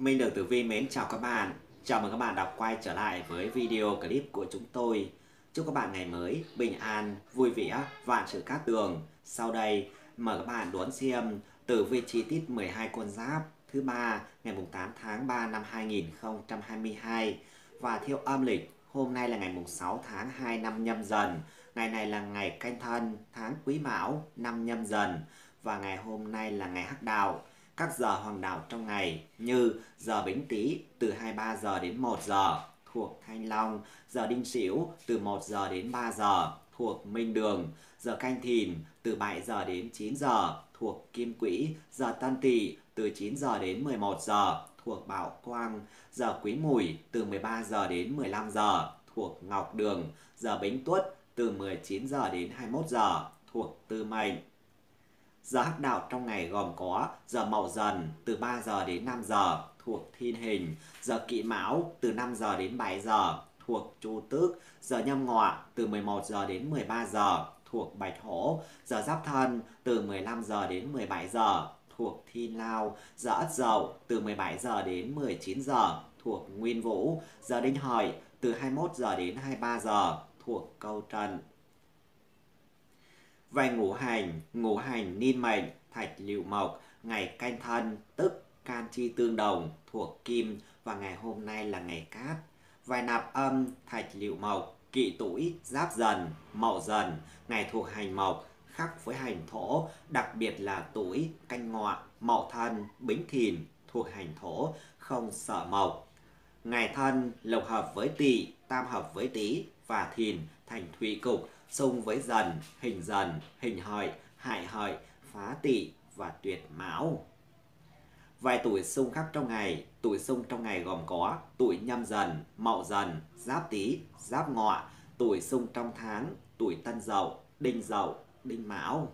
Minh Đường Tử Vi mến chào các bạn. Chào mừng các bạn đã quay trở lại với video clip của chúng tôi. Chúc các bạn ngày mới bình an, vui vẻ, vạn sự cát tường. Sau đây, mời các bạn đón xem tử vi chi tiết 12 con giáp thứ ba ngày 8 tháng 3 năm 2022 và theo âm lịch hôm nay là ngày 6 tháng 2 năm nhâm dần. Ngày này là ngày canh thân, tháng quý mão, năm nhâm dần và ngày hôm nay là ngày hắc đạo các giờ hoàng đạo trong ngày như giờ Bính Tý từ 23 giờ đến 1 giờ thuộc Thanh Long, giờ Đinh Sửu từ 1 giờ đến 3 giờ thuộc Minh Đường, giờ Canh Thìn từ 7 giờ đến 9 giờ thuộc Kim Quỹ, giờ Tân Tỵ từ 9 giờ đến 11 giờ thuộc Bảo Quang, giờ Quý Mùi từ 13 giờ đến 15 giờ thuộc Ngọc Đường, giờ Bính Tuất từ 19 giờ đến 21 giờ thuộc Tư Mệnh. Giờ hắc đạo trong ngày gồm có giờ mậu dần từ 3 giờ đến 5 giờ thuộc thiên hình, giờ kỵ mão từ 5 giờ đến 7 giờ thuộc chu tước, giờ nhâm ngọ từ 11 giờ đến 13 giờ thuộc bạch hổ, giờ giáp thân từ 15 giờ đến 17 giờ thuộc thiên lao, giờ ất dậu từ 17 giờ đến 19 giờ thuộc nguyên vũ, giờ đinh hợi từ 21 giờ đến 23 giờ thuộc câu trần về ngũ hành, ngũ hành niên mệnh, thạch liệu mộc, ngày canh thân tức can chi tương đồng thuộc kim và ngày hôm nay là ngày cát. Vài nạp âm thạch liệu mộc, kỵ tuổi, giáp dần, mậu dần, ngày thuộc hành mộc, khắc với hành thổ, đặc biệt là tuổi, canh ngọ, mậu thân, bính thìn, thuộc hành thổ, không sợ mộc. Ngày thân lục hợp với tỵ, tam hợp với tý, và thìn thành thủy cục, xung với dần, hình dần, hình hợi, hại hợi, phá tỵ và tuyệt mão. Vài tuổi xung khắc trong ngày, tuổi xung trong ngày gồm có tuổi nhâm dần, mậu dần, giáp tý, giáp ngọ, tuổi xung trong tháng, tuổi tân dậu, đinh dậu, đinh mão.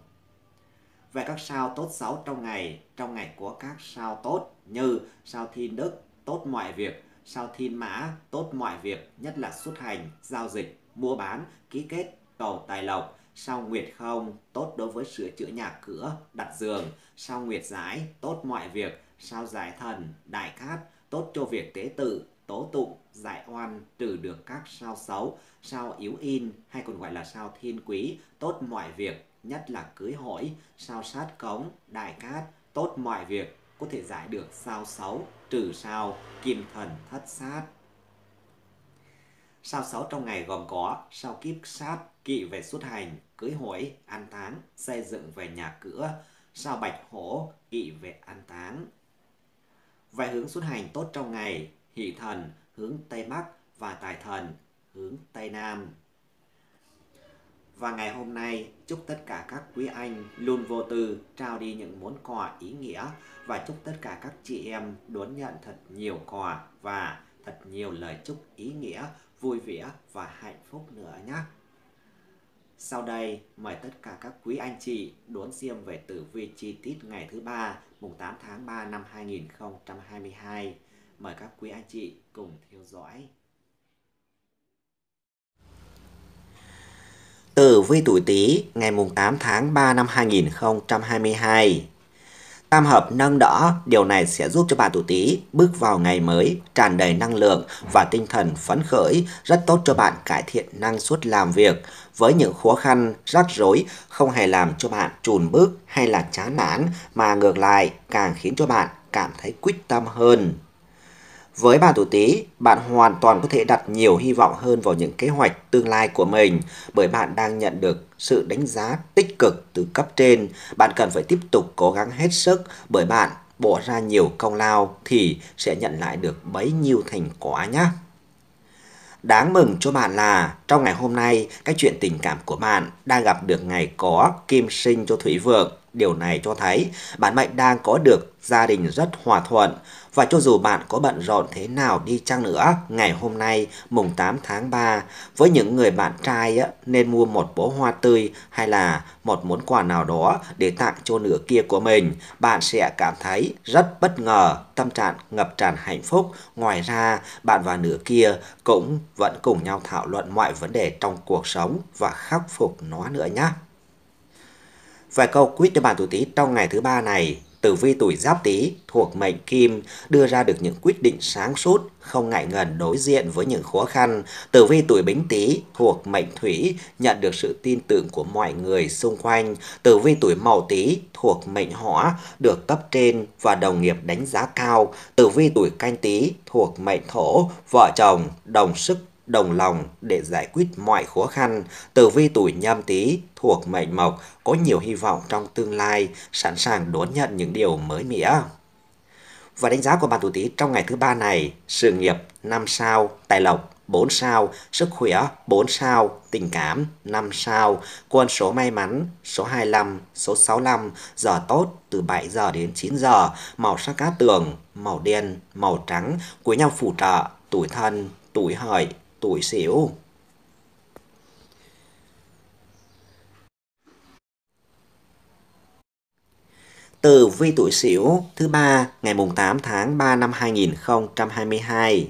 Về các sao tốt xấu trong ngày, trong ngày có các sao tốt như sao thiên đức, tốt mọi việc, sao thiên mã, tốt mọi việc, nhất là xuất hành, giao dịch, mua bán, ký kết, cầu tài lộc, sao nguyệt không, tốt đối với sửa chữa nhà cửa, đặt giường, sao nguyệt giải, tốt mọi việc, sao giải thần, đại cát, tốt cho việc tế tự, tố tụng, giải oan, trừ được các sao xấu, sao yếu in hay còn gọi là sao thiên quý, tốt mọi việc, nhất là cưới hỏi, sao sát cống, đại cát, tốt mọi việc, có thể giải được sao 6 trừ sao kim thần thất sát. Sao 6 trong ngày gồm có sao kiếp sát, kỵ về xuất hành, cưới hỏi, an táng, xây dựng về nhà cửa, sao bạch hổ, kỵ về an táng. Vài hướng xuất hành tốt trong ngày, hỷ thần, hướng Tây Bắc và tài thần, hướng Tây Nam. Và ngày hôm nay, chúc tất cả các quý anh luôn vô tư trao đi những món quà ý nghĩa và chúc tất cả các chị em đón nhận thật nhiều quà và thật nhiều lời chúc ý nghĩa, vui vẻ và hạnh phúc nữa nhé. Sau đây, mời tất cả các quý anh chị đón xem về tử vi chi tiết ngày thứ ba, mùng 8 tháng 3 năm 2022. Mời các quý anh chị cùng theo dõi. tử vi tuổi Tý ngày mùng 8 tháng 3 năm 2022. Tam hợp nâng đỡ, điều này sẽ giúp cho bạn tuổi Tý bước vào ngày mới tràn đầy năng lượng và tinh thần phấn khởi, rất tốt cho bạn cải thiện năng suất làm việc. Với những khó khăn, rắc rối không hề làm cho bạn chùn bước hay là chán nản mà ngược lại càng khiến cho bạn cảm thấy quyết tâm hơn. Với bạn tuổi Tý, bạn hoàn toàn có thể đặt nhiều hy vọng hơn vào những kế hoạch tương lai của mình bởi bạn đang nhận được sự đánh giá tích cực từ cấp trên. Bạn cần phải tiếp tục cố gắng hết sức bởi bạn bỏ ra nhiều công lao thì sẽ nhận lại được bấy nhiêu thành quả nhé. Đáng mừng cho bạn là trong ngày hôm nay, các chuyện tình cảm của bạn đang gặp được ngày có kim sinh cho Thủy Vượng Điều này cho thấy bạn mạnh đang có được gia đình rất hòa thuận và cho dù bạn có bận rộn thế nào đi chăng nữa, ngày hôm nay mùng 8 tháng 3 với những người bạn trai nên mua một bó hoa tươi hay là một món quà nào đó để tặng cho nửa kia của mình, bạn sẽ cảm thấy rất bất ngờ, tâm trạng ngập tràn hạnh phúc. Ngoài ra, bạn và nửa kia cũng vẫn cùng nhau thảo luận mọi vấn đề trong cuộc sống và khắc phục nó nữa nhé. Vài câu quyết cho bạn tuổi Tý trong ngày thứ ba này, tử vi tuổi Giáp Tý thuộc mệnh Kim đưa ra được những quyết định sáng suốt, không ngại ngần đối diện với những khó khăn. Tử vi tuổi Bính Tý thuộc mệnh Thủy nhận được sự tin tưởng của mọi người xung quanh. Tử vi tuổi Mậu Tý thuộc mệnh Hỏa được cấp trên và đồng nghiệp đánh giá cao. Tử vi tuổi Canh Tý thuộc mệnh Thổ, vợ chồng đồng sức đồng lòng để giải quyết mọi khó khăn, tử vi tuổi nhâm tý thuộc mệnh mộc có nhiều hy vọng trong tương lai, sẵn sàng đón nhận những điều mới mẻ. Và đánh giá của bạn tuổi tý trong ngày thứ ba này, sự nghiệp 5 sao, tài lộc 4 sao, sức khỏe 4 sao, tình cảm 5 sao, quân số may mắn số 25, số 65, giờ tốt từ 7 giờ đến 9 giờ, màu sắc cát tường, màu đen, màu trắng, cuối nhau phù trợ, tuổi thân, tuổi hợi tuổi xỉu. từ vi tuổi xỉu thứ ba ngày mùng 8 tháng 3 năm 2022.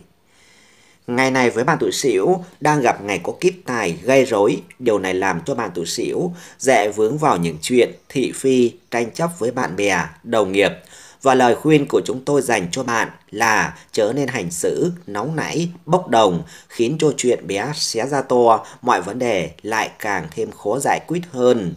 Ngày này với bạn tuổi xỉu đang gặp ngày có kiếp tài gây rối, điều này làm cho bạn tuổi xỉu dễ vướng vào những chuyện thị phi, tranh chấp với bạn bè, đồng nghiệp và lời khuyên của chúng tôi dành cho bạn là chớ nên hành xử nóng nảy, bốc đồng, khiến cho chuyện bé xé ra to, mọi vấn đề lại càng thêm khó giải quyết hơn.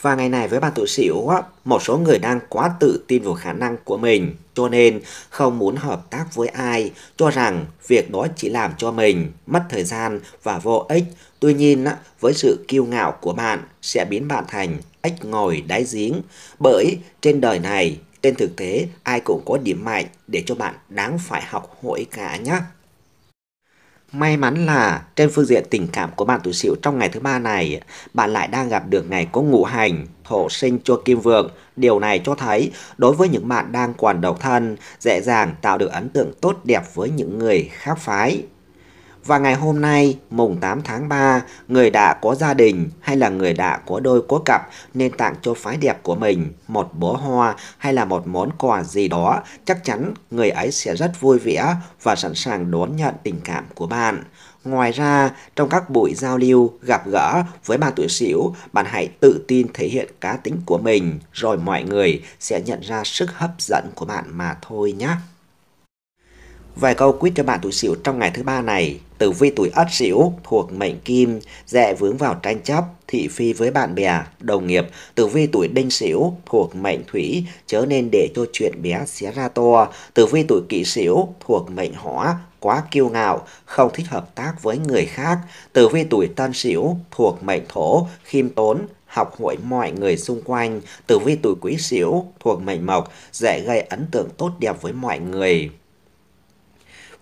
Và ngày này với bạn tự xỉu, một số người đang quá tự tin vào khả năng của mình, cho nên không muốn hợp tác với ai, cho rằng việc đó chỉ làm cho mình mất thời gian và vô ích. Tuy nhiên, với sự kiêu ngạo của bạn sẽ biến bạn thành ếch ngồi đáy giếng. Bởi trên đời này, trên thực tế, ai cũng có điểm mạnh để cho bạn đáng phải học hỏi cả nhé. May mắn là trên phương diện tình cảm của bạn tuổi sửu trong ngày thứ ba này, bạn lại đang gặp được ngày có ngũ hành, thổ sinh cho kim vượng. Điều này cho thấy đối với những bạn đang còn độc thân, dễ dàng tạo được ấn tượng tốt đẹp với những người khác phái. Và ngày hôm nay, mùng 8 tháng 3, người đã có gia đình hay là người đã có đôi có cặp nên tặng cho phái đẹp của mình một bó hoa hay là một món quà gì đó, chắc chắn người ấy sẽ rất vui vẻ và sẵn sàng đón nhận tình cảm của bạn. Ngoài ra, trong các buổi giao lưu, gặp gỡ với bạn tuổi xỉu bạn hãy tự tin thể hiện cá tính của mình, rồi mọi người sẽ nhận ra sức hấp dẫn của bạn mà thôi nhé. Vài câu quyết cho bạn tuổi Sửu trong ngày thứ ba này. Tử vi tuổi Ất Sửu thuộc mệnh Kim, dễ vướng vào tranh chấp, thị phi với bạn bè, đồng nghiệp. Tử vi tuổi Đinh Sửu thuộc mệnh Thủy, chớ nên để cho chuyện bé xé ra to. Tử vi tuổi Kỷ Sửu thuộc mệnh Hỏa, quá kiêu ngạo, không thích hợp tác với người khác. Tử vi tuổi Tân Sửu thuộc mệnh Thổ, khiêm tốn, học hỏi mọi người xung quanh. Tử vi tuổi Quý Sửu thuộc mệnh Mộc, dễ gây ấn tượng tốt đẹp với mọi người.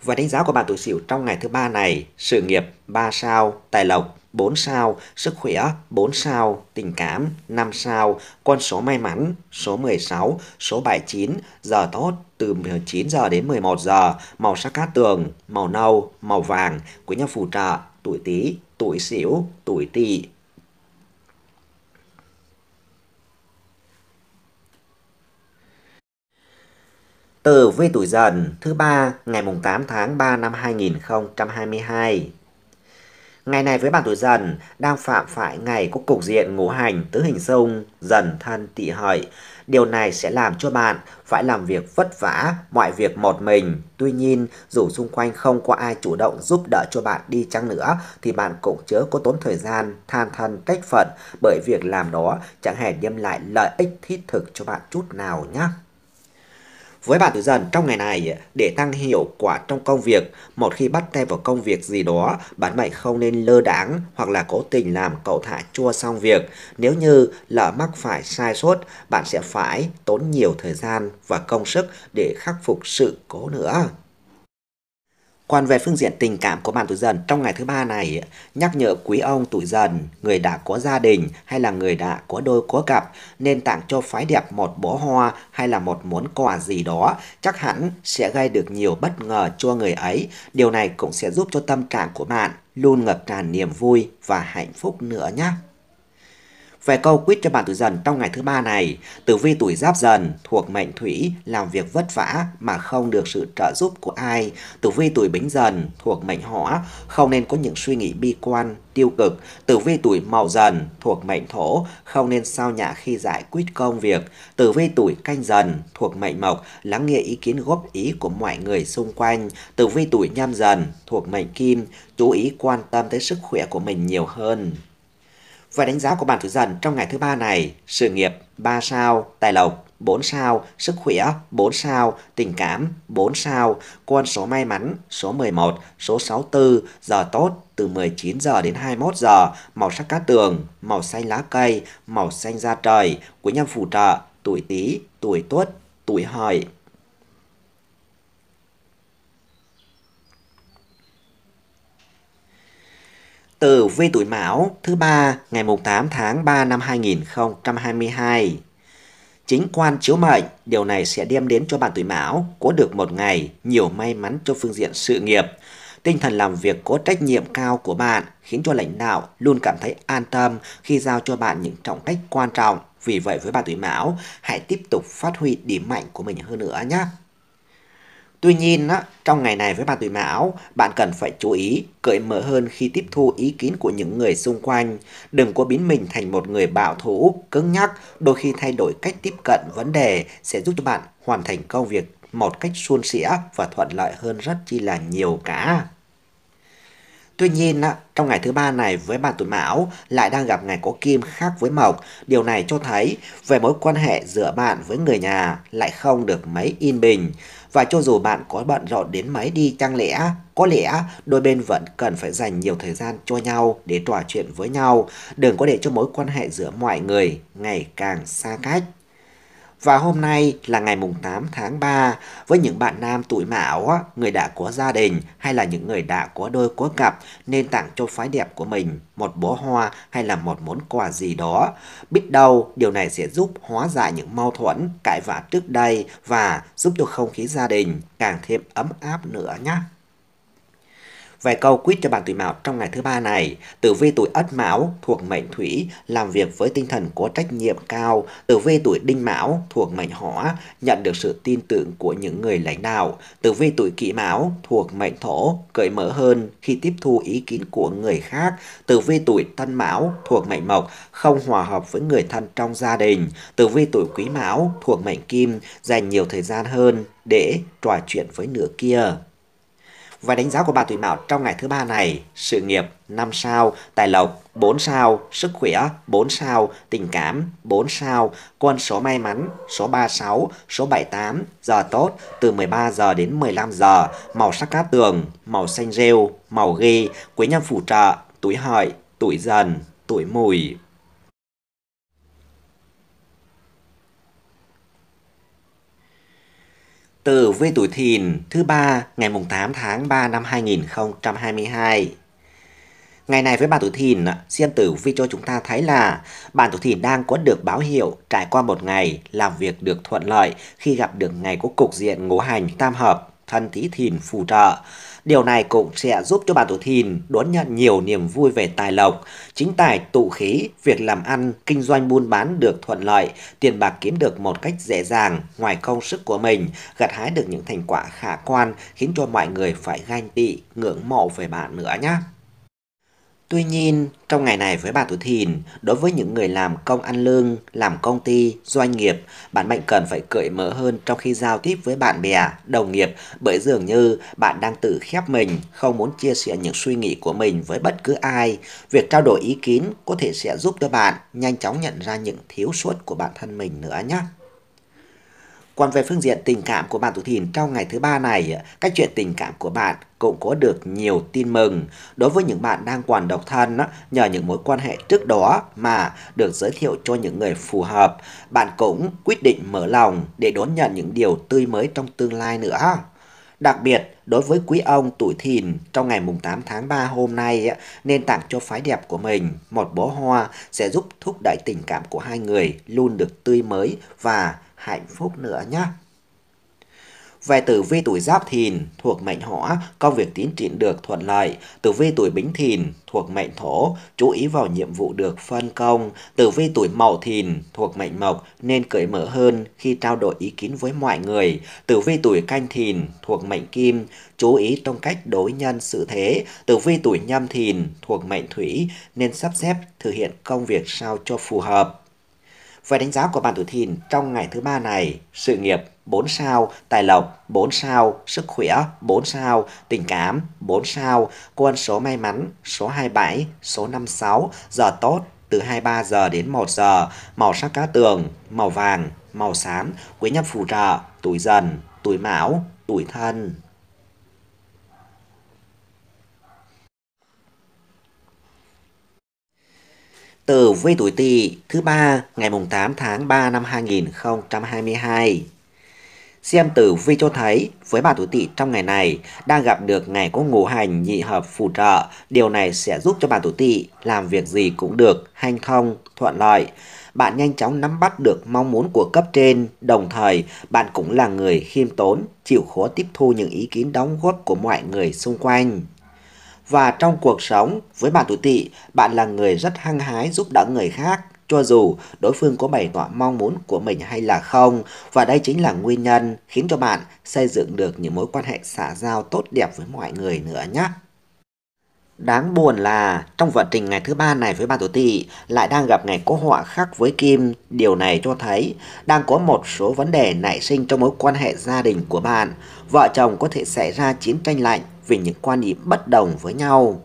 Và đánh giá của bạn tuổi Sửu trong ngày thứ ba này, sự nghiệp 3 sao, tài lộc 4 sao, sức khỏe 4 sao, tình cảm 5 sao, con số may mắn số 16, số 79, giờ tốt từ 19 giờ đến 11 giờ, màu sắc cát tường, màu nâu, màu vàng, quý nhân phù trợ, tuổi Tý, tuổi Sửu, tuổi Tỵ, Từ vi tuổi dần thứ ba ngày mùng 8 tháng 3 năm 2022. Ngày này với bạn tuổi dần đang phạm phải ngày có cục diện ngũ hành tứ hình xung dần thân tỵ hợi. Điều này sẽ làm cho bạn phải làm việc vất vả, mọi việc một mình. Tuy nhiên, dù xung quanh không có ai chủ động giúp đỡ cho bạn đi chăng nữa, thì bạn cũng chớ có tốn thời gian than thân trách phận bởi việc làm đó chẳng hề đem lại lợi ích thiết thực cho bạn chút nào nhé. Với bạn tuổi dần trong ngày này, để tăng hiệu quả trong công việc, một khi bắt tay vào công việc gì đó, bạn mệnh không nên lơ đáng hoặc là cố tình làm cậu thả chua xong việc. Nếu như lỡ mắc phải sai sót, bạn sẽ phải tốn nhiều thời gian và công sức để khắc phục sự cố nữa. Còn về phương diện tình cảm của bạn tuổi dần trong ngày thứ ba này, nhắc nhở quý ông tuổi dần, người đã có gia đình hay là người đã có đôi có cặp, nên tặng cho phái đẹp một bó hoa hay là một món quà gì đó, chắc hẳn sẽ gây được nhiều bất ngờ cho người ấy. Điều này cũng sẽ giúp cho tâm trạng của bạn luôn ngập tràn niềm vui và hạnh phúc nữa nhé. Về câu quyết cho bạn tuổi dần trong ngày thứ ba này, tử vi tuổi giáp dần thuộc mệnh thủy làm việc vất vả mà không được sự trợ giúp của ai. Tử vi tuổi bính dần thuộc mệnh hỏa không nên có những suy nghĩ bi quan, tiêu cực. Tử vi tuổi mậu dần thuộc mệnh thổ không nên sao nhã khi giải quyết công việc. Tử vi tuổi canh dần thuộc mệnh mộc lắng nghe ý kiến góp ý của mọi người xung quanh. Tử vi tuổi nhâm dần thuộc mệnh kim chú ý quan tâm tới sức khỏe của mình nhiều hơn. Và đánh giá của bạn tuổi dần trong ngày thứ ba này, sự nghiệp 3 sao, tài lộc 4 sao, sức khỏe 4 sao, tình cảm 4 sao, con số may mắn số 11, số 64, giờ tốt từ 19 giờ đến 21 giờ, màu sắc cát tường, màu xanh lá cây, màu xanh da trời, quý nhân phù trợ, tuổi Tý, tuổi Tuất, tuổi Hợi, tử vi tuổi Mão thứ ba ngày 8 tháng 3 năm 2022. Chính quan chiếu mệnh, điều này sẽ đem đến cho bạn tuổi Mão có được một ngày nhiều may mắn cho phương diện sự nghiệp. Tinh thần làm việc có trách nhiệm cao của bạn khiến cho lãnh đạo luôn cảm thấy an tâm khi giao cho bạn những trọng trách quan trọng. Vì vậy với bạn tuổi Mão, hãy tiếp tục phát huy điểm mạnh của mình hơn nữa nhé. Tuy nhiên, á, trong ngày này với ma tuổi mão, bạn cần phải chú ý, cởi mở hơn khi tiếp thu ý kiến của những người xung quanh. Đừng có biến mình thành một người bạo thủ, cứng nhắc, đôi khi thay đổi cách tiếp cận vấn đề sẽ giúp cho bạn hoàn thành công việc một cách suôn sẻ và thuận lợi hơn rất chi là nhiều cả. Tuy nhiên, trong ngày thứ ba này với bạn tuổi Mão lại đang gặp ngày có Kim khác với Mộc. Điều này cho thấy về mối quan hệ giữa bạn với người nhà lại không được mấy yên bình và cho dù bạn có bận rộn đến mấy đi chăng lẽ, có lẽ đôi bên vẫn cần phải dành nhiều thời gian cho nhau để trò chuyện với nhau, đừng có để cho mối quan hệ giữa mọi người ngày càng xa cách. Và hôm nay là ngày mùng 8 tháng 3, với những bạn nam tuổi mão, người đã có gia đình hay là những người đã có đôi có cặp nên tặng cho phái đẹp của mình một bó hoa hay là một món quà gì đó. Biết đâu điều này sẽ giúp hóa giải những mâu thuẫn, cãi vã trước đây và giúp cho không khí gia đình càng thêm ấm áp nữa nhé. Vài câu quýt cho bạn tuổi mão trong ngày thứ ba này. Tử vi tuổi ất mão thuộc mệnh thủy, làm việc với tinh thần có trách nhiệm cao. Tử vi tuổi đinh mão thuộc mệnh hỏa, nhận được sự tin tưởng của những người lãnh đạo. Tử vi tuổi kỷ mão thuộc mệnh thổ, cởi mở hơn khi tiếp thu ý kiến của người khác. Tử vi tuổi tân mão thuộc mệnh mộc, không hòa hợp với người thân trong gia đình. Tử vi tuổi quý mão thuộc mệnh kim, dành nhiều thời gian hơn để trò chuyện với nửa kia. Và đánh giá của bà Thủy mão trong ngày thứ ba này, sự nghiệp 5 sao, tài lộc 4 sao, sức khỏe 4 sao, tình cảm 4 sao, con số may mắn số 36, số 78, giờ tốt từ 13 giờ đến 15 giờ, màu sắc cát tường, màu xanh rêu, màu ghi, quý nhân phù trợ, tuổi hợi, tuổi dần, tuổi mùi. Tử vi tuổi thìn thứ ba ngày mùng 8 tháng 3 năm 2022. Ngày này với bạn tuổi thìn, xem tử vi cho chúng ta thấy là bạn tuổi thìn đang có được báo hiệu trải qua một ngày làm việc được thuận lợi khi gặp được ngày có cục diện ngũ hành tam hợp thân tí thìn phù trợ. Điều này cũng sẽ giúp cho bạn tuổi thìn đón nhận nhiều niềm vui về tài lộc, chính tài tụ khí, việc làm ăn, kinh doanh buôn bán được thuận lợi, tiền bạc kiếm được một cách dễ dàng, ngoài công sức của mình, gặt hái được những thành quả khả quan khiến cho mọi người phải ganh tị, ngưỡng mộ về bạn nữa nhé. Tuy nhiên, trong ngày này với bà tuổi thìn, đối với những người làm công ăn lương, làm công ty, doanh nghiệp, bạn mệnh cần phải cởi mở hơn trong khi giao tiếp với bạn bè, đồng nghiệp bởi dường như bạn đang tự khép mình, không muốn chia sẻ những suy nghĩ của mình với bất cứ ai. Việc trao đổi ý kiến có thể sẽ giúp cho bạn nhanh chóng nhận ra những thiếu sót của bản thân mình nữa nhé. Còn về phương diện tình cảm của bạn tuổi thìn trong ngày thứ ba này, các chuyện tình cảm của bạn cũng có được nhiều tin mừng. Đối với những bạn đang còn độc thân, nhờ những mối quan hệ trước đó mà được giới thiệu cho những người phù hợp, bạn cũng quyết định mở lòng để đón nhận những điều tươi mới trong tương lai nữa. Đặc biệt, đối với quý ông tuổi thìn trong ngày mùng 8 tháng 3 hôm nay nên tặng cho phái đẹp của mình một bó hoa sẽ giúp thúc đẩy tình cảm của hai người luôn được tươi mới và hạnh phúc nữa nhé. Về tử vi tuổi Giáp Thìn thuộc mệnh Hỏa, công việc tiến triển được thuận lợi. Tử vi tuổi Bính Thìn thuộc mệnh Thổ, chú ý vào nhiệm vụ được phân công. Tử vi tuổi Mậu Thìn thuộc mệnh Mộc nên cởi mở hơn khi trao đổi ý kiến với mọi người. Tử vi tuổi Canh Thìn thuộc mệnh Kim, chú ý trong cách đối nhân xử thế. Tử vi tuổi Nhâm Thìn thuộc mệnh Thủy nên sắp xếp thực hiện công việc sao cho phù hợp. Về đánh giá của bạn tuổi thìn trong ngày thứ ba này, sự nghiệp 4 sao, tài lộc 4 sao, sức khỏe 4 sao, tình cảm 4 sao, quân số may mắn số 27, số 56, giờ tốt từ 23 giờ đến 1 giờ, màu sắc cá tường, màu vàng, màu xám, quý nhân phù trợ, tuổi dần, tuổi mão, tuổi thân. tử vi tuổi Tỵ thứ ba ngày mùng 8 tháng 3 năm 2022. Xem tử vi cho thấy, với bà tuổi Tỵ trong ngày này đang gặp được ngày có ngũ hành nhị hợp phù trợ, điều này sẽ giúp cho bà tuổi Tỵ làm việc gì cũng được, hanh thông, thuận lợi. Bạn nhanh chóng nắm bắt được mong muốn của cấp trên, đồng thời bạn cũng là người khiêm tốn, chịu khó tiếp thu những ý kiến đóng góp của mọi người xung quanh. Và trong cuộc sống, với bạn tuổi tỵ, bạn là người rất hăng hái giúp đỡ người khác, cho dù đối phương có bày tỏ mong muốn của mình hay là không. Và đây chính là nguyên nhân khiến cho bạn xây dựng được những mối quan hệ xã giao tốt đẹp với mọi người nữa nhé. Đáng buồn là trong vận trình ngày thứ ba này với bạn tuổi tỵ lại đang gặp ngày có họa khắc với kim. Điều này cho thấy đang có một số vấn đề nảy sinh trong mối quan hệ gia đình của bạn. Vợ chồng có thể xảy ra chiến tranh lạnh vì những quan điểm bất đồng với nhau.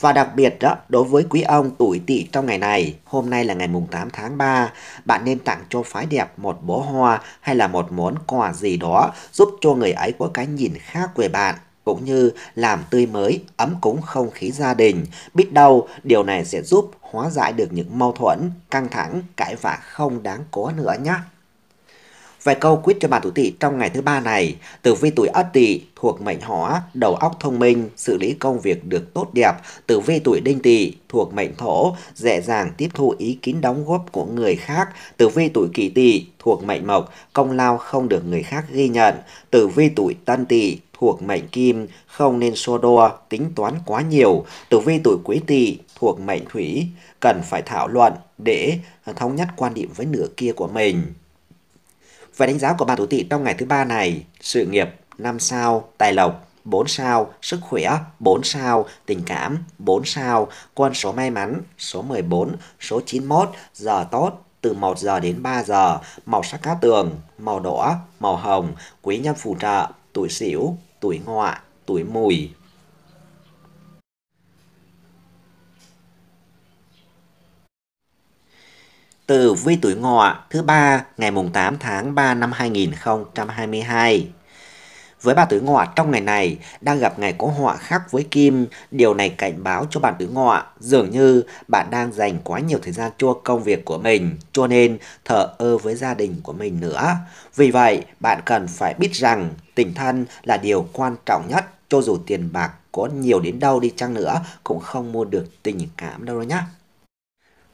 Và đặc biệt đó, đối với quý ông tuổi tỵ trong ngày này, hôm nay là ngày mùng 8 tháng 3, bạn nên tặng cho phái đẹp một bó hoa hay là một món quà gì đó giúp cho người ấy có cái nhìn khác về bạn cũng như làm tươi mới, ấm cúng không khí gia đình. Biết đâu, điều này sẽ giúp hóa giải được những mâu thuẫn, căng thẳng, cãi vã không đáng có nữa nhé. Vài câu quyết cho bà tuổi tỵ trong ngày thứ ba này, tử vi tuổi ất tỵ thuộc mệnh hỏa, đầu óc thông minh, xử lý công việc được tốt đẹp, tử vi tuổi đinh tỵ thuộc mệnh thổ, dễ dàng tiếp thu ý kiến đóng góp của người khác, tử vi tuổi kỷ tỵ thuộc mệnh mộc, công lao không được người khác ghi nhận, tử vi tuổi tân tỵ thuộc mệnh kim, không nên so đo, tính toán quá nhiều, tử vi tuổi quý tỵ thuộc mệnh thủy, cần phải thảo luận để thống nhất quan điểm với nửa kia của mình. Và đánh giá của bà tuổi tỵ trong ngày thứ ba này, sự nghiệp 5 sao, tài lộc 4 sao, sức khỏe 4 sao, tình cảm 4 sao, con số may mắn số 14, số 91, giờ tốt từ 1 giờ đến 3 giờ, màu sắc cá tường, màu đỏ, màu hồng, quý nhân phù trợ, tuổi sửu, tuổi ngọ, tuổi mùi từ vi tuổi ngọ thứ ba ngày mùng 8 tháng 3 năm 2022. Với bạn tuổi ngọ trong ngày này đang gặp ngày có họa khắc với kim, điều này cảnh báo cho bạn tuổi ngọ dường như bạn đang dành quá nhiều thời gian cho công việc của mình, cho nên thờ ơ với gia đình của mình nữa. Vì vậy, bạn cần phải biết rằng tình thân là điều quan trọng nhất cho dù tiền bạc có nhiều đến đâu đi chăng nữa cũng không mua được tình cảm đâu đó nhé.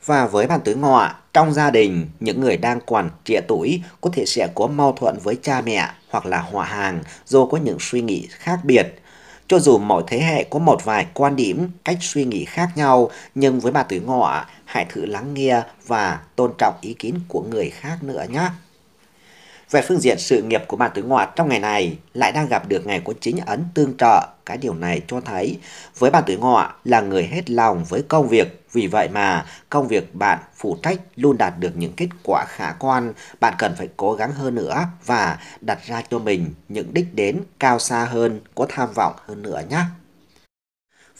Và với bàn tuổi ngọ, trong gia đình, những người đang quản trị tuổi có thể sẽ có mâu thuẫn với cha mẹ hoặc là họ hàng do có những suy nghĩ khác biệt. Cho dù mỗi thế hệ có một vài quan điểm, cách suy nghĩ khác nhau, nhưng với bà tuổi Ngọ, hãy thử lắng nghe và tôn trọng ý kiến của người khác nữa nhé. Về phương diện sự nghiệp của bàn tử ngoạt trong ngày này lại đang gặp được ngày có chính ấn tương trợ. Cái điều này cho thấy với bàn tử ngọ là người hết lòng với công việc. Vì vậy mà công việc bạn phụ trách luôn đạt được những kết quả khả quan. Bạn cần phải cố gắng hơn nữa và đặt ra cho mình những đích đến cao xa hơn, có tham vọng hơn nữa nhé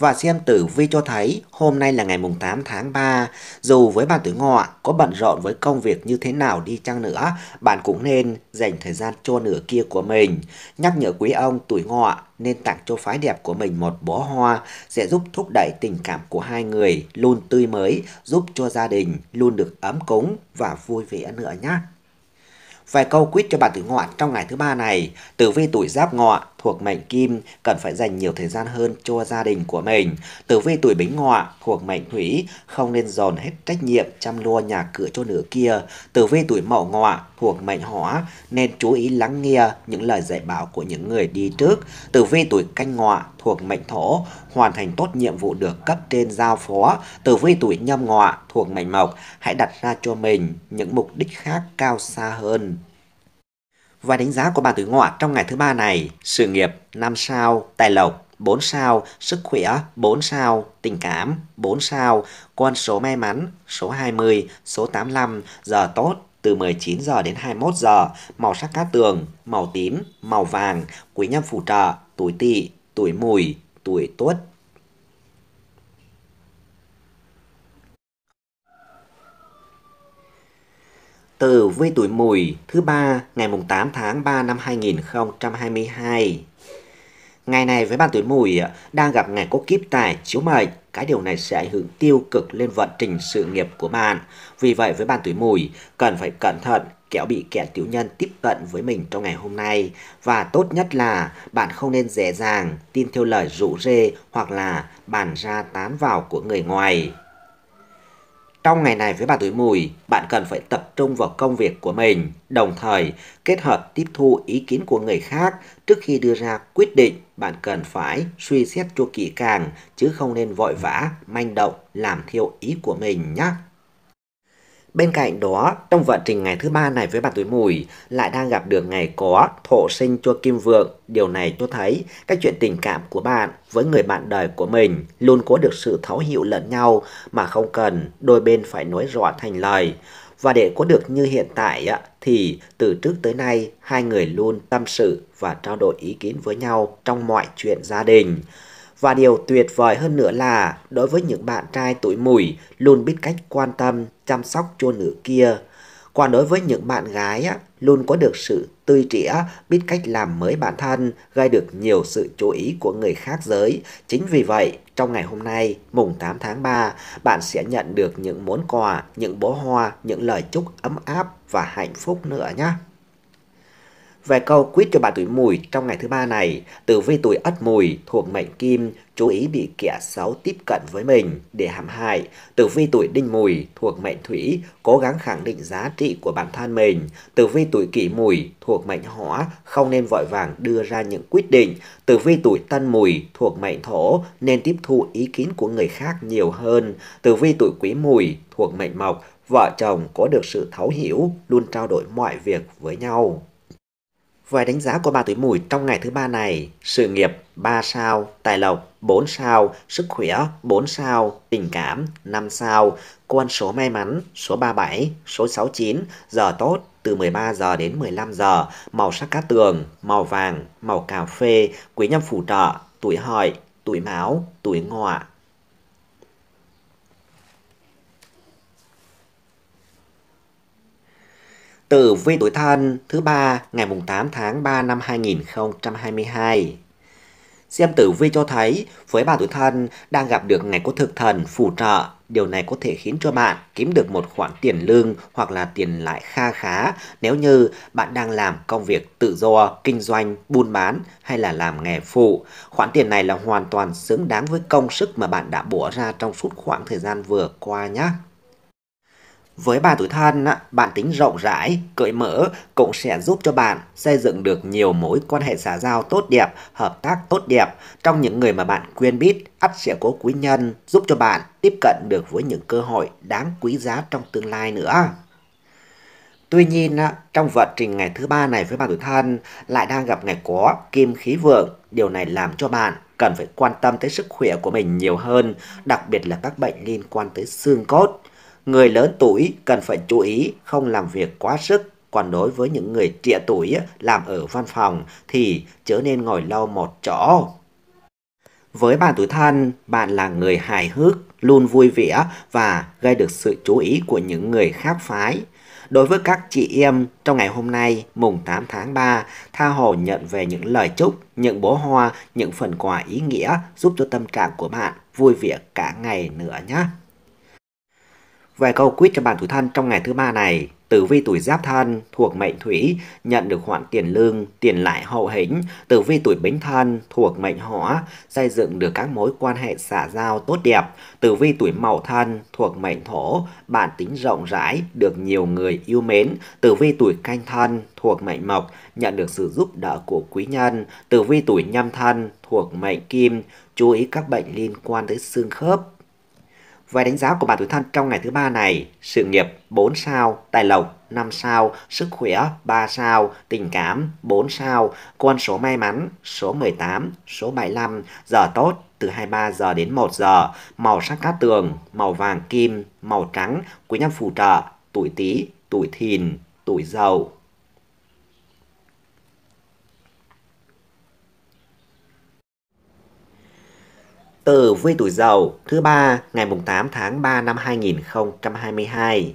và xem tử vi cho thấy hôm nay là ngày mùng 8 tháng 3, dù với bạn tuổi ngọ có bận rộn với công việc như thế nào đi chăng nữa, bạn cũng nên dành thời gian cho nửa kia của mình. Nhắc nhở quý ông tuổi ngọ nên tặng cho phái đẹp của mình một bó hoa sẽ giúp thúc đẩy tình cảm của hai người luôn tươi mới, giúp cho gia đình luôn được ấm cúng và vui vẻ nữa nhé. Vài câu quyết cho bạn tuổi ngọ trong ngày thứ ba này, tử vi tuổi giáp ngọ thuộc mệnh kim cần phải dành nhiều thời gian hơn cho gia đình của mình. Tử vi tuổi bính ngọ thuộc mệnh thủy không nên dồn hết trách nhiệm chăm lo nhà cửa cho nửa kia. Tử vi tuổi mậu ngọ thuộc mệnh hỏa nên chú ý lắng nghe những lời dạy bảo của những người đi trước. Tử vi tuổi canh ngọ thuộc mệnh thổ hoàn thành tốt nhiệm vụ được cấp trên giao phó. Tử vi tuổi nhâm ngọ thuộc mệnh mộc hãy đặt ra cho mình những mục đích khác cao xa hơn và đánh giá của bà Tử ngọa trong ngày thứ ba này, sự nghiệp 5 sao, tài lộc 4 sao, sức khỏe 4 sao, tình cảm 4 sao, con số may mắn số 20, số 85, giờ tốt từ 19 giờ đến 21 giờ, màu sắc cát tường, màu tím, màu vàng, quý nhân phù trợ, tuổi tỵ, tuổi mùi, tuổi tuất. từ vui tuổi mùi thứ ba ngày mùng 8 tháng 3 năm 2022. Ngày này với bạn tuổi mùi à, đang gặp ngày có kiếp tài chiếu mệnh, cái điều này sẽ ảnh hưởng tiêu cực lên vận trình sự nghiệp của bạn. Vì vậy với bạn tuổi mùi cần phải cẩn thận kẻo bị kẻ tiểu nhân tiếp cận với mình trong ngày hôm nay và tốt nhất là bạn không nên dễ dàng tin theo lời rủ rê hoặc là bàn ra tán vào của người ngoài. Trong ngày này với bà tuổi mùi, bạn cần phải tập trung vào công việc của mình, đồng thời kết hợp tiếp thu ý kiến của người khác trước khi đưa ra quyết định. Bạn cần phải suy xét cho kỹ càng chứ không nên vội vã, manh động, làm theo ý của mình nhé. Bên cạnh đó, trong vận trình ngày thứ ba này với bạn tuổi mùi lại đang gặp được ngày có thổ sinh cho kim vượng. Điều này cho thấy các chuyện tình cảm của bạn với người bạn đời của mình luôn có được sự thấu hiểu lẫn nhau mà không cần đôi bên phải nói rõ thành lời. Và để có được như hiện tại thì từ trước tới nay hai người luôn tâm sự và trao đổi ý kiến với nhau trong mọi chuyện gia đình. Và điều tuyệt vời hơn nữa là đối với những bạn trai tuổi mùi luôn biết cách quan tâm, chăm sóc cho nữ kia. Còn đối với những bạn gái luôn có được sự tươi trẻ, biết cách làm mới bản thân, gây được nhiều sự chú ý của người khác giới. Chính vì vậy, trong ngày hôm nay, mùng 8 tháng 3, bạn sẽ nhận được những món quà, những bó hoa, những lời chúc ấm áp và hạnh phúc nữa nhé. Về câu quyết cho bà tuổi mùi trong ngày thứ ba này, tử vi tuổi ất mùi thuộc mệnh kim chú ý bị kẻ xấu tiếp cận với mình để hãm hại. Tử vi tuổi đinh mùi thuộc mệnh thủy cố gắng khẳng định giá trị của bản thân mình. Tử vi tuổi kỷ mùi thuộc mệnh hỏa không nên vội vàng đưa ra những quyết định. Tử vi tuổi tân mùi thuộc mệnh thổ nên tiếp thu ý kiến của người khác nhiều hơn. Tử vi tuổi quý mùi thuộc mệnh mộc vợ chồng có được sự thấu hiểu luôn trao đổi mọi việc với nhau. Về đánh giá của bà tuổi mùi trong ngày thứ ba này, sự nghiệp 3 sao, tài lộc 4 sao, sức khỏe 4 sao, tình cảm 5 sao, con số may mắn số 37, số 69, giờ tốt từ 13 giờ đến 15 giờ, màu sắc cát tường, màu vàng, màu cà phê, quý nhân phù trợ, tuổi hợi, tuổi máu, tuổi ngọa, Tử vi tuổi thân thứ ba ngày mùng 8 tháng 3 năm 2022. Xem tử vi cho thấy với bạn tuổi thân đang gặp được ngày có thực thần phù trợ. Điều này có thể khiến cho bạn kiếm được một khoản tiền lương hoặc là tiền lãi kha khá nếu như bạn đang làm công việc tự do, kinh doanh, buôn bán hay là làm nghề phụ. Khoản tiền này là hoàn toàn xứng đáng với công sức mà bạn đã bỏ ra trong suốt khoảng thời gian vừa qua nhé. Với bài tuổi thân, bạn tính rộng rãi, cởi mở cũng sẽ giúp cho bạn xây dựng được nhiều mối quan hệ xã giao tốt đẹp, hợp tác tốt đẹp. Trong những người mà bạn quen biết, ắt sẽ có quý nhân giúp cho bạn tiếp cận được với những cơ hội đáng quý giá trong tương lai nữa. Tuy nhiên, trong vận trình ngày thứ ba này với bạn tuổi thân lại đang gặp ngày có kim khí vượng. Điều này làm cho bạn cần phải quan tâm tới sức khỏe của mình nhiều hơn, đặc biệt là các bệnh liên quan tới xương cốt. Người lớn tuổi cần phải chú ý không làm việc quá sức, còn đối với những người trẻ tuổi làm ở văn phòng thì chớ nên ngồi lâu một chỗ. Với bạn tuổi thân, bạn là người hài hước, luôn vui vẻ và gây được sự chú ý của những người khác phái. Đối với các chị em, trong ngày hôm nay, mùng 8 tháng 3, tha hồ nhận về những lời chúc, những bó hoa, những phần quà ý nghĩa giúp cho tâm trạng của bạn vui vẻ cả ngày nữa nhé vài câu quýt cho bạn tuổi thân trong ngày thứ ba này, tử vi tuổi giáp thân thuộc mệnh thủy nhận được khoản tiền lương, tiền lại hậu hĩnh. Tử vi tuổi bính thân thuộc mệnh hỏa xây dựng được các mối quan hệ xã giao tốt đẹp. Tử vi tuổi mậu thân thuộc mệnh thổ bạn tính rộng rãi, được nhiều người yêu mến. Tử vi tuổi canh thân thuộc mệnh mộc nhận được sự giúp đỡ của quý nhân. Tử vi tuổi nhâm thân thuộc mệnh kim chú ý các bệnh liên quan tới xương khớp Vài đánh giá của bản tuổi thân trong ngày thứ ba này, sự nghiệp 4 sao, tài lộc 5 sao, sức khỏe 3 sao, tình cảm 4 sao, con số may mắn số 18, số 75, giờ tốt từ 23 giờ đến 1 giờ, màu sắc cát tường, màu vàng kim, màu trắng, quý nhân phù trợ, tuổi Tý, tuổi Thìn, tuổi Dậu. từ vui tuổi Dậu thứ ba ngày mùng 8 tháng 3 năm 2022.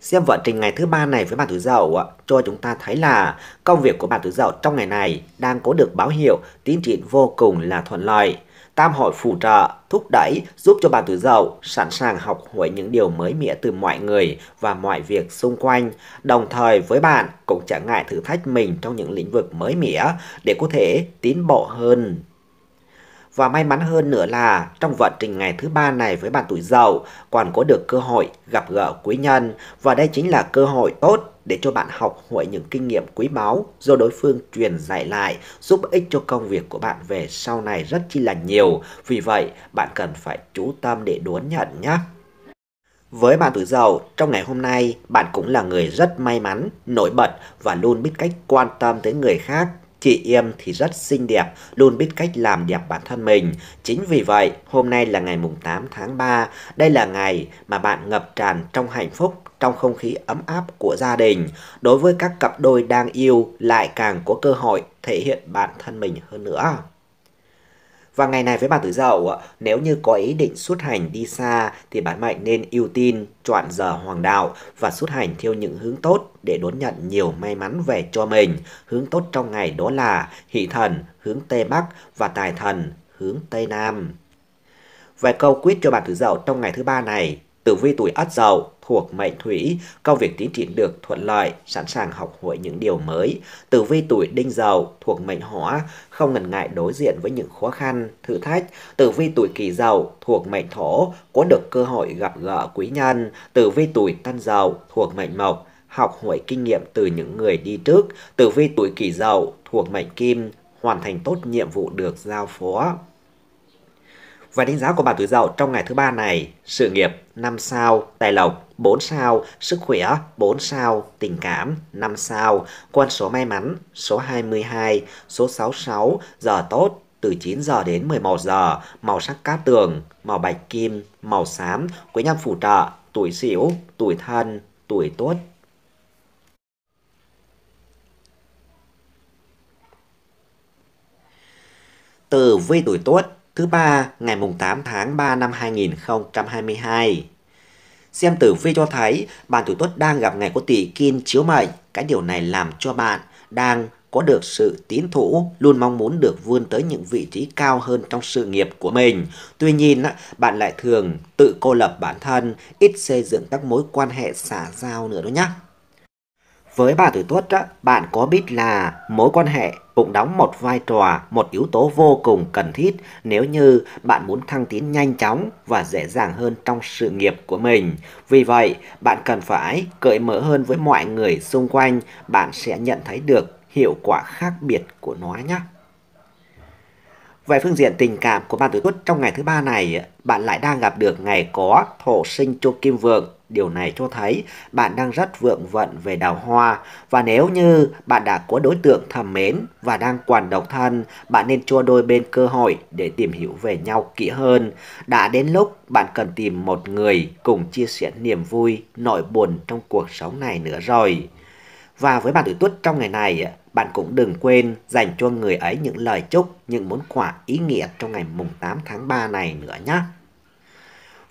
Xem vận trình ngày thứ ba này với bạn tuổi Dậu cho chúng ta thấy là công việc của bạn tuổi Dậu trong ngày này đang có được báo hiệu tiến triển vô cùng là thuận lợi. Tam hội phù trợ, thúc đẩy giúp cho bạn tuổi Dậu sẵn sàng học hỏi những điều mới mẻ từ mọi người và mọi việc xung quanh. Đồng thời với bạn cũng chẳng ngại thử thách mình trong những lĩnh vực mới mẻ để có thể tiến bộ hơn. Và may mắn hơn nữa là trong vận trình ngày thứ ba này với bạn tuổi dậu còn có được cơ hội gặp gỡ quý nhân và đây chính là cơ hội tốt để cho bạn học hỏi những kinh nghiệm quý báu do đối phương truyền dạy lại giúp ích cho công việc của bạn về sau này rất chi là nhiều. Vì vậy, bạn cần phải chú tâm để đón nhận nhé. Với bạn tuổi Dậu trong ngày hôm nay, bạn cũng là người rất may mắn, nổi bật và luôn biết cách quan tâm tới người khác Chị em thì rất xinh đẹp, luôn biết cách làm đẹp bản thân mình. Chính vì vậy, hôm nay là ngày mùng 8 tháng 3, đây là ngày mà bạn ngập tràn trong hạnh phúc, trong không khí ấm áp của gia đình. Đối với các cặp đôi đang yêu lại càng có cơ hội thể hiện bản thân mình hơn nữa. Và ngày này với bà Tử Dậu, nếu như có ý định xuất hành đi xa thì bạn mệnh nên ưu tin chọn giờ hoàng đạo và xuất hành theo những hướng tốt để đón nhận nhiều may mắn về cho mình. Hướng tốt trong ngày đó là hỷ thần hướng Tây Bắc và tài thần hướng Tây Nam. vài câu quyết cho bà Tử Dậu trong ngày thứ ba này, tử vi tuổi Ất Dậu thuộc mệnh thủy, công việc tiến triển được thuận lợi, sẵn sàng học hỏi những điều mới. Tử vi tuổi đinh dậu thuộc mệnh hỏa, không ngần ngại đối diện với những khó khăn, thử thách. Tử vi tuổi kỷ dậu thuộc mệnh thổ, có được cơ hội gặp gỡ quý nhân. Tử vi tuổi tân dậu thuộc mệnh mộc, học hỏi kinh nghiệm từ những người đi trước. Tử vi tuổi kỷ dậu thuộc mệnh kim, hoàn thành tốt nhiệm vụ được giao phó. Và đánh giá của bạn tuổi dậu trong ngày thứ ba này, sự nghiệp năm sao, tài lộc 4 sao, sức khỏe 4 sao, tình cảm 5 sao, quan số may mắn số 22, số 66, giờ tốt từ 9 giờ đến 11 giờ, màu sắc cát tường, màu bạch kim, màu xám, quý nhân phù trợ, tuổi sửu, tuổi thân, tuổi tốt. từ vi tuổi tốt thứ ba ngày mùng 8 tháng 3 năm 2022. Xem tử vi cho thấy bạn tuổi tuất đang gặp ngày có tỷ kim chiếu mệnh. Cái điều này làm cho bạn đang có được sự tín thủ, luôn mong muốn được vươn tới những vị trí cao hơn trong sự nghiệp của mình. Tuy nhiên, bạn lại thường tự cô lập bản thân, ít xây dựng các mối quan hệ xã giao nữa đó nhé. Với bà tuổi tuất, bạn có biết là mối quan hệ cũng đóng một vai trò, một yếu tố vô cùng cần thiết nếu như bạn muốn thăng tiến nhanh chóng và dễ dàng hơn trong sự nghiệp của mình. Vì vậy, bạn cần phải cởi mở hơn với mọi người xung quanh, bạn sẽ nhận thấy được hiệu quả khác biệt của nó nhé. Về phương diện tình cảm của bạn tuổi tuất trong ngày thứ ba này, bạn lại đang gặp được ngày có thổ sinh cho kim vượng. Điều này cho thấy bạn đang rất vượng vận về đào hoa và nếu như bạn đã có đối tượng thầm mến và đang quản độc thân, bạn nên cho đôi bên cơ hội để tìm hiểu về nhau kỹ hơn. Đã đến lúc bạn cần tìm một người cùng chia sẻ niềm vui, nỗi buồn trong cuộc sống này nữa rồi. Và với bạn tuổi tuất trong ngày này, bạn cũng đừng quên dành cho người ấy những lời chúc, những món quà ý nghĩa trong ngày mùng 8 tháng 3 này nữa nhé.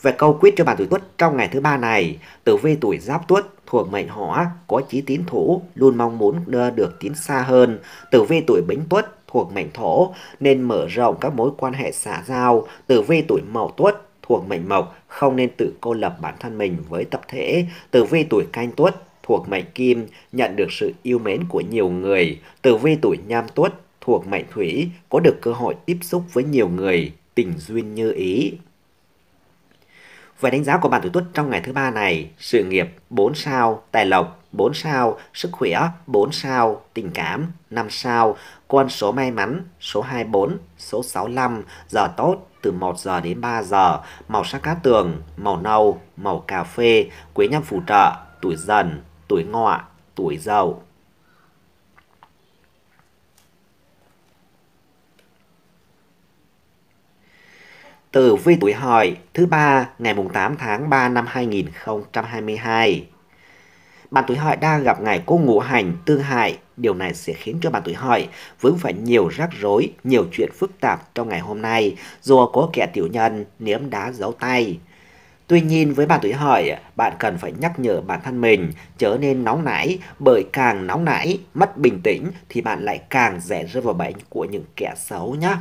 Về câu quyết cho bạn tuổi tuất trong ngày thứ ba này, tử vi tuổi giáp tuất thuộc mệnh hỏa có chí tín thủ luôn mong muốn đưa được tiến xa hơn. Tử vi tuổi bính tuất thuộc mệnh thổ nên mở rộng các mối quan hệ xã giao. Tử vi tuổi mậu tuất thuộc mệnh mộc không nên tự cô lập bản thân mình với tập thể. Tử vi tuổi canh tuất thuộc mệnh kim nhận được sự yêu mến của nhiều người, tử vi tuổi nhâm tuất thuộc mệnh thủy có được cơ hội tiếp xúc với nhiều người, tình duyên như ý. Về đánh giá của bạn tuổi tuất trong ngày thứ ba này, sự nghiệp 4 sao, tài lộc 4 sao, sức khỏe 4 sao, tình cảm 5 sao, con số may mắn số 24, số 65, giờ tốt từ 1 giờ đến 3 giờ, màu sắc cát tường, màu nâu, màu cà phê, quý nhâm phù trợ, tuổi dần, tuổi ngọ, tuổi dậu. Tử vi tuổi hỏi thứ ba ngày mùng 8 tháng 3 năm 2022. Bạn tuổi hỏi đang gặp ngày cô ngũ hành tương hại, điều này sẽ khiến cho bạn tuổi hỏi vướng phải nhiều rắc rối, nhiều chuyện phức tạp trong ngày hôm nay, dù có kẻ tiểu nhân, niếm đá giấu tay. Tuy nhiên với bạn tuổi hợi, bạn cần phải nhắc nhở bản thân mình trở nên nóng nảy bởi càng nóng nảy, mất bình tĩnh thì bạn lại càng dễ rơi vào bẫy của những kẻ xấu nhé.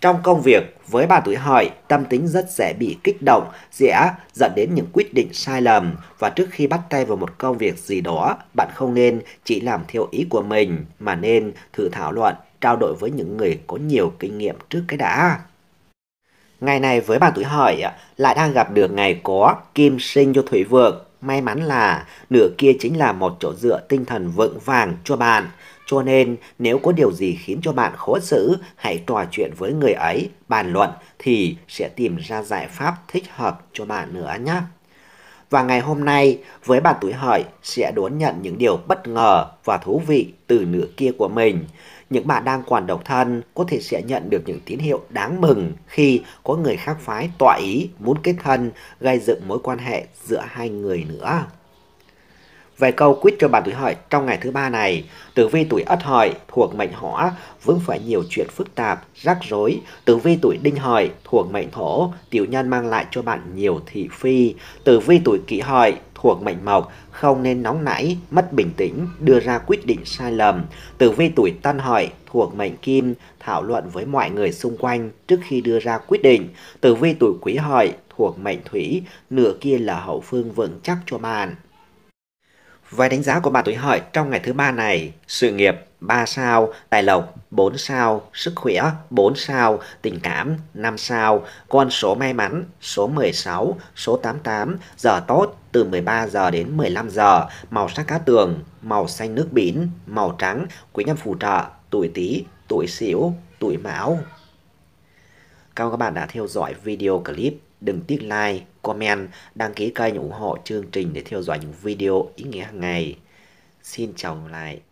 Trong công việc, với bạn tuổi hợi, tâm tính rất dễ bị kích động, dễ dẫn đến những quyết định sai lầm và trước khi bắt tay vào một công việc gì đó, bạn không nên chỉ làm theo ý của mình mà nên thử thảo luận, trao đổi với những người có nhiều kinh nghiệm trước cái đã. Ngày này với bạn tuổi hợi lại đang gặp được ngày có kim sinh cho thủy vượng. May mắn là nửa kia chính là một chỗ dựa tinh thần vững vàng cho bạn. Cho nên nếu có điều gì khiến cho bạn khó xử, hãy trò chuyện với người ấy, bàn luận thì sẽ tìm ra giải pháp thích hợp cho bạn nữa nhé. Và ngày hôm nay, với bạn tuổi hợi sẽ đón nhận những điều bất ngờ và thú vị từ nửa kia của mình những bạn đang còn độc thân có thể sẽ nhận được những tín hiệu đáng mừng khi có người khác phái tọa ý muốn kết thân, gây dựng mối quan hệ giữa hai người nữa. Về câu quyết cho bạn tuổi hợi trong ngày thứ ba này, tử vi tuổi ất hợi thuộc mệnh hỏa vướng phải nhiều chuyện phức tạp, rắc rối. Tử vi tuổi đinh hợi thuộc mệnh thổ, tiểu nhân mang lại cho bạn nhiều thị phi. Tử vi tuổi kỷ hợi thuộc mệnh mộc, không nên nóng nảy, mất bình tĩnh, đưa ra quyết định sai lầm. Tử vi tuổi tân hợi thuộc mệnh kim, thảo luận với mọi người xung quanh trước khi đưa ra quyết định. Tử vi tuổi quý hợi thuộc mệnh thủy, nửa kia là hậu phương vững chắc cho bạn. Vài đánh giá của bạn tuổi hợi trong ngày thứ ba này, sự nghiệp 3 sao, tài lộc 4 sao, sức khỏe 4 sao, tình cảm 5 sao, con số may mắn số 16, số 88, giờ tốt từ 13 giờ đến 15 giờ, màu sắc cá tường, màu xanh nước biển, màu trắng, quý nhân phù trợ, tuổi Tý, tuổi Sửu, tuổi Mão. Cảm ơn các bạn đã theo dõi video clip. Đừng tiếc like, comment, đăng ký kênh ủng hộ chương trình để theo dõi những video ý nghĩa hàng ngày. Xin chào lại.